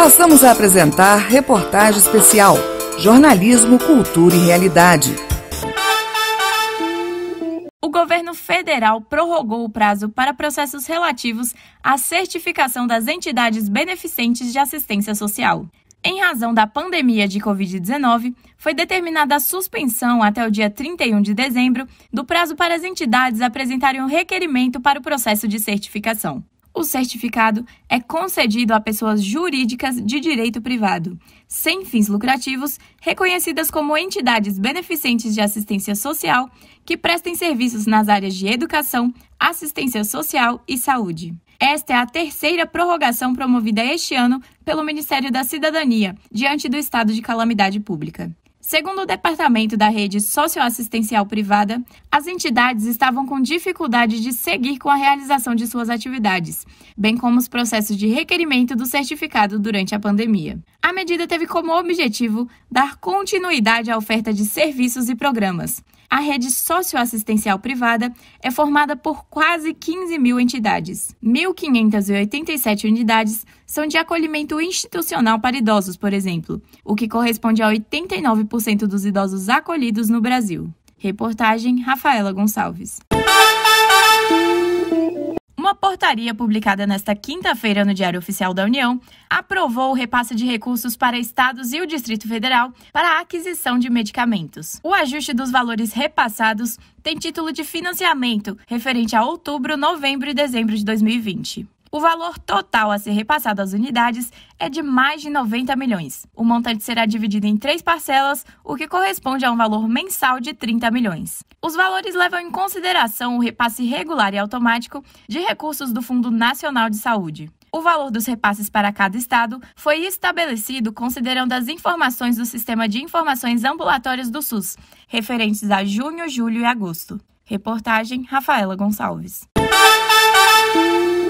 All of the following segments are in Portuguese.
Passamos a apresentar reportagem especial Jornalismo, Cultura e Realidade. O governo federal prorrogou o prazo para processos relativos à certificação das entidades beneficentes de assistência social. Em razão da pandemia de Covid-19, foi determinada a suspensão até o dia 31 de dezembro do prazo para as entidades apresentarem o um requerimento para o processo de certificação o certificado é concedido a pessoas jurídicas de direito privado, sem fins lucrativos, reconhecidas como entidades beneficentes de assistência social que prestem serviços nas áreas de educação, assistência social e saúde. Esta é a terceira prorrogação promovida este ano pelo Ministério da Cidadania, diante do estado de calamidade pública. Segundo o departamento da rede socioassistencial privada, as entidades estavam com dificuldade de seguir com a realização de suas atividades, bem como os processos de requerimento do certificado durante a pandemia. A medida teve como objetivo dar continuidade à oferta de serviços e programas, a rede socioassistencial privada é formada por quase 15 mil entidades. 1.587 unidades são de acolhimento institucional para idosos, por exemplo, o que corresponde a 89% dos idosos acolhidos no Brasil. Reportagem Rafaela Gonçalves. Uma portaria publicada nesta quinta-feira no Diário Oficial da União aprovou o repasse de recursos para estados e o Distrito Federal para a aquisição de medicamentos. O ajuste dos valores repassados tem título de financiamento referente a outubro, novembro e dezembro de 2020. O valor total a ser repassado às unidades é de mais de 90 milhões. O montante será dividido em três parcelas, o que corresponde a um valor mensal de 30 milhões. Os valores levam em consideração o repasse regular e automático de recursos do Fundo Nacional de Saúde. O valor dos repasses para cada estado foi estabelecido considerando as informações do Sistema de Informações Ambulatórias do SUS, referentes a junho, julho e agosto. Reportagem Rafaela Gonçalves.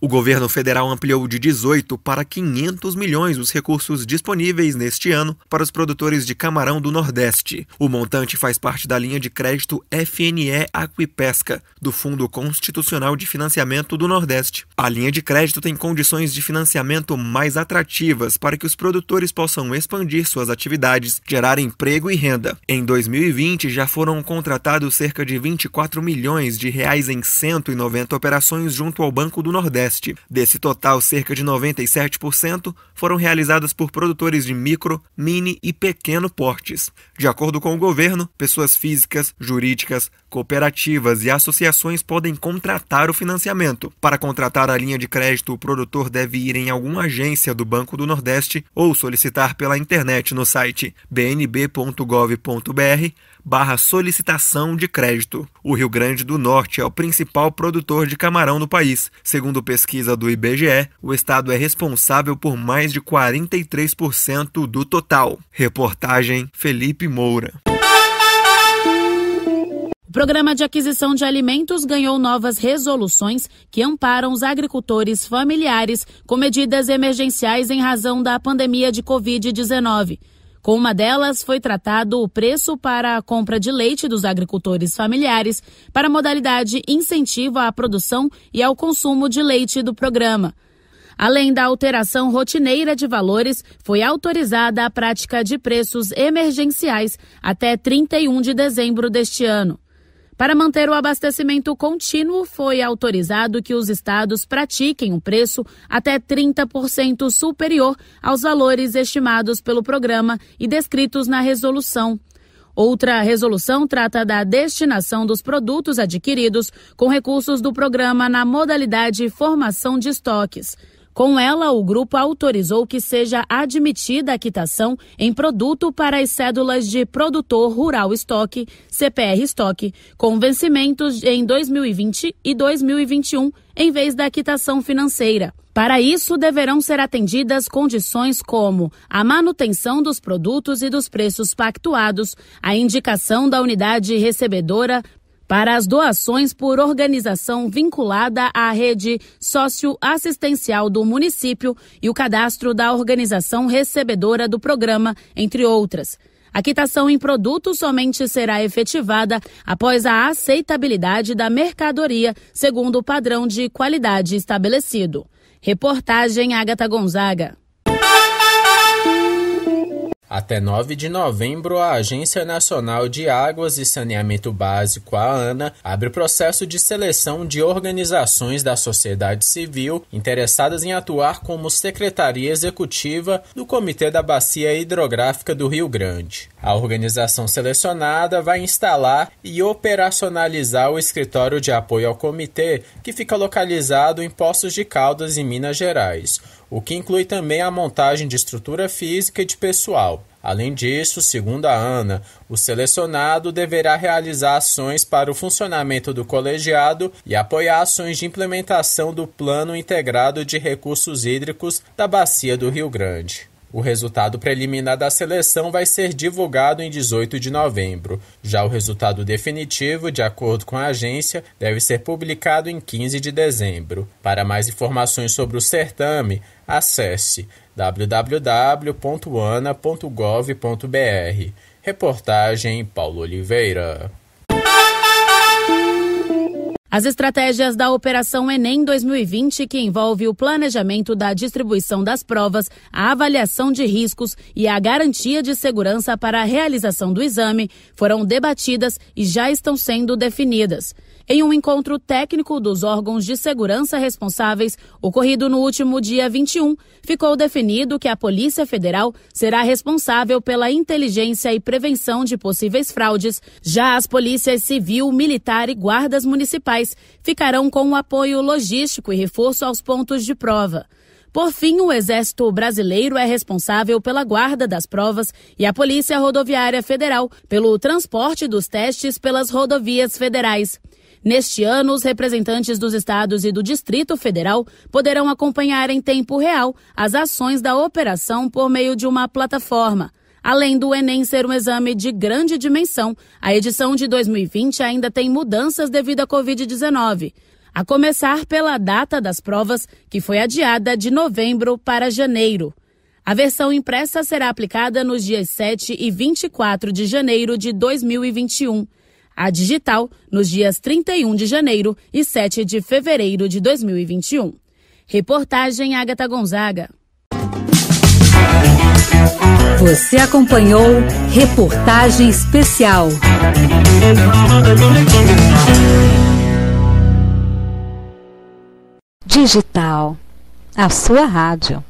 O governo federal ampliou de 18 para 500 milhões os recursos disponíveis neste ano para os produtores de camarão do Nordeste. O montante faz parte da linha de crédito FNE Aquipesca, do Fundo Constitucional de Financiamento do Nordeste. A linha de crédito tem condições de financiamento mais atrativas para que os produtores possam expandir suas atividades, gerar emprego e renda. Em 2020, já foram contratados cerca de 24 milhões de reais em 190 operações junto ao Banco do Nordeste. Nordeste. Desse total, cerca de 97% foram realizadas por produtores de micro, mini e pequeno portes. De acordo com o governo, pessoas físicas, jurídicas, Cooperativas e associações podem contratar o financiamento. Para contratar a linha de crédito, o produtor deve ir em alguma agência do Banco do Nordeste ou solicitar pela internet no site bnb.gov.br barra solicitação de crédito. O Rio Grande do Norte é o principal produtor de camarão no país. Segundo pesquisa do IBGE, o estado é responsável por mais de 43% do total. Reportagem Felipe Moura. Programa de aquisição de alimentos ganhou novas resoluções que amparam os agricultores familiares com medidas emergenciais em razão da pandemia de Covid-19. Com uma delas, foi tratado o preço para a compra de leite dos agricultores familiares para a modalidade incentivo à produção e ao consumo de leite do programa. Além da alteração rotineira de valores, foi autorizada a prática de preços emergenciais até 31 de dezembro deste ano. Para manter o abastecimento contínuo, foi autorizado que os estados pratiquem um preço até 30% superior aos valores estimados pelo programa e descritos na resolução. Outra resolução trata da destinação dos produtos adquiridos com recursos do programa na modalidade formação de estoques. Com ela, o grupo autorizou que seja admitida a quitação em produto para as cédulas de produtor rural estoque, CPR estoque, com vencimentos em 2020 e 2021, em vez da quitação financeira. Para isso, deverão ser atendidas condições como a manutenção dos produtos e dos preços pactuados, a indicação da unidade recebedora para as doações por organização vinculada à rede socioassistencial do município e o cadastro da organização recebedora do programa, entre outras. A quitação em produto somente será efetivada após a aceitabilidade da mercadoria, segundo o padrão de qualidade estabelecido. Reportagem Agatha Gonzaga. Até 9 de novembro, a Agência Nacional de Águas e Saneamento Básico, a ANA, abre o processo de seleção de organizações da sociedade civil interessadas em atuar como secretaria executiva do Comitê da Bacia Hidrográfica do Rio Grande. A organização selecionada vai instalar e operacionalizar o escritório de apoio ao comitê, que fica localizado em Poços de Caldas, em Minas Gerais o que inclui também a montagem de estrutura física e de pessoal. Além disso, segundo a ANA, o selecionado deverá realizar ações para o funcionamento do colegiado e apoiar ações de implementação do Plano Integrado de Recursos Hídricos da Bacia do Rio Grande. O resultado preliminar da seleção vai ser divulgado em 18 de novembro. Já o resultado definitivo, de acordo com a agência, deve ser publicado em 15 de dezembro. Para mais informações sobre o certame, acesse www.ana.gov.br. Reportagem Paulo Oliveira. As estratégias da Operação Enem 2020, que envolve o planejamento da distribuição das provas, a avaliação de riscos e a garantia de segurança para a realização do exame, foram debatidas e já estão sendo definidas em um encontro técnico dos órgãos de segurança responsáveis, ocorrido no último dia 21, ficou definido que a Polícia Federal será responsável pela inteligência e prevenção de possíveis fraudes, já as polícias civil, militar e guardas municipais ficarão com o apoio logístico e reforço aos pontos de prova. Por fim, o Exército Brasileiro é responsável pela guarda das provas e a Polícia Rodoviária Federal pelo transporte dos testes pelas rodovias federais. Neste ano, os representantes dos estados e do Distrito Federal poderão acompanhar em tempo real as ações da operação por meio de uma plataforma. Além do Enem ser um exame de grande dimensão, a edição de 2020 ainda tem mudanças devido à Covid-19. A começar pela data das provas, que foi adiada de novembro para janeiro. A versão impressa será aplicada nos dias 7 e 24 de janeiro de 2021 a digital, nos dias 31 de janeiro e 7 de fevereiro de 2021. Reportagem Agatha Gonzaga. Você acompanhou reportagem especial. Digital, a sua rádio.